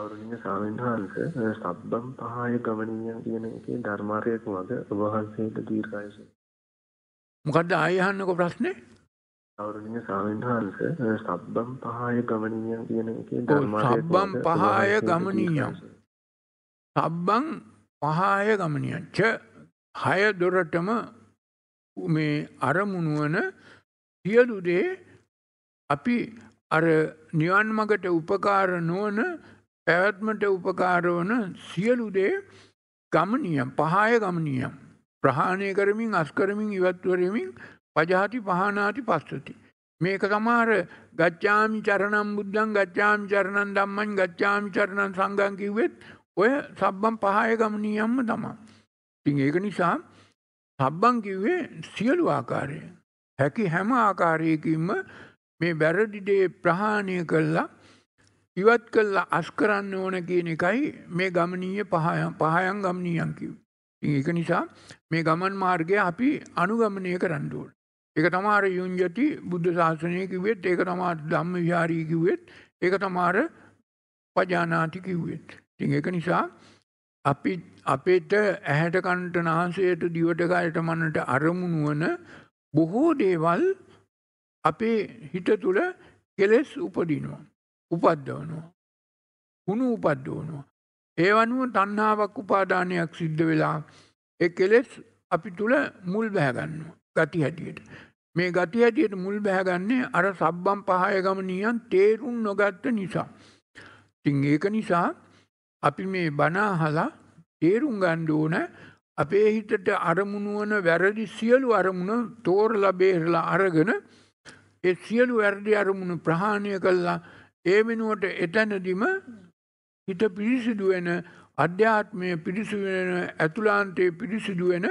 අවරුහිම සාමෙන්හන්ස සබ්බම් පහය ගමනියන් කියන එකේ ධර්මාරයක වග වහන්සේට දීර්ඝායස මොකද්ද ආයහන්නක ප්‍රශ්නේ අවරුහිම සාමෙන්හන්ස සබ්බම් පහය ගමනියන් කියන එකේ ධර්මාරයක සබ්බම් පහය ගමනියන් සබ්බම් පහය ගමනියන් ච හය දොරටම මේ අරමුණු වන සියලු දේ අපි අර නිවන් මගට උපකාර නොවන පැවැත්මට උපකාරවන සියලු දේ ගමනියම් පහය ගමනියම් ප්‍රහාණය කරමින් අස්කරමින් ඉවත්වරමින් පජාති පහනාති පස්සති. මේක තමාර ගච්ඡාමි චරණම් බුද්ධන් ගච්ඡාමි චරණන් දම්මන් ගච්ඡාමි චරණන් සංගන් කිව්වෙත් ඔය සබ්බම් පහය ගමනියම්ම තමා. ඉතින් ඒක නිසා සබ්බන් කිව්වේ සියලු ආකාරය. හැකි හැම ආකාරයකින්ම මේ බැරදිදේ ප්‍රහාණය කල්ලා ඉවත් කල්ලා අස්කරන්න ඕන කියන එකයි මේ ගමනීය පහයම් පහයන් ගමනීයන් කිව්. ඒක නිසා මේ ගමන් මාර්ගය අපි අනුගමනය කරන්නඩුවට. ඒක තමාර යුන්ජති බුද්ධ ශාසනය කිවෙත් ඒක තමා ධම්ම විහාරී කිව්වෙත් ඒක තමාර පජානාති කිව්වෙත්. ති ඒක නිසා අපි අපේට ඇහැට කණ්ට නාසයට දිවටකයට මනට අරමුණුවන බොහෝ දේවල් අපේ හිත තුළ කෙලෙස් උපදිනවා. උපද්දවනවා. කුණු උපද්දවනවා. ඒ අනුව තණ්හාවක් උපාදානයක් සිද්ධ වෙලා ඒ කෙලෙස් අපි තුල මුල් බැහැගන්නවා. ගති හැටියට. මේ ගති හැටියට මුල් බැහැගන්නේ අර සබ්බම් පහය ගමනියන් තේරුම් නොගත්ත නිසා. ඉතින් ඒක නිසා අපි මේ බණ අහලා තේරුම් ගන්න ඕන අපේ හිතට අරමුණු වන වැරදි සියලු අරමුණ තෝරලා බේරලා අරගෙන ඒ සියලු වැරදි අරමුණු ප්‍රහාණය කළා ඒ වෙනුවට එතැනදිම හිත පිරිසිදු වෙන අධ්‍යාත්මය පිරිසු වෙන ඇතුලාන්තයේ පිරිසිදු වෙන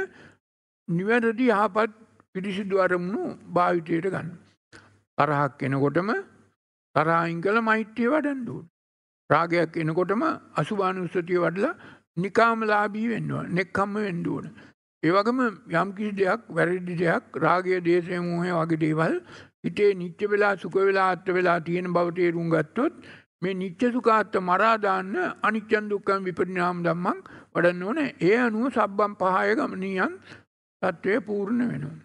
නිවැරදි යහපත් පිරිසිදු අරමුණු භාවිතයට ගන්න. තරහක් එනකොටම තරායින් කළ මෛත්‍යය වඩන්දුන්. රාගයක් එනකොටම අසුභානුස්සතිය වඩලා නිකාමලාබී වෙන්නවා නෙක්කම්ම වෙන්ඩුවන. ඒවගම යම්කිසි දෙයක් වැරදි දෙයක් රාගය දේශය මූහය වගේ දේවල් හිතේ නිච්ච වෙලා සුඛ වෙලා අත්ත්ව වෙලා තියෙන බව තේරුම් ගත්තොත් මේ නිච්ච සුඛාත්ත මරා දාන්න අනිච්චන් දුක්ඛම් විපරිණාම ධම්මං වඩන්න ඕනේ. ඒ අනුව සබ්බම් පහය ගමනියන් සත්‍යය පූර්ණ වෙනවා.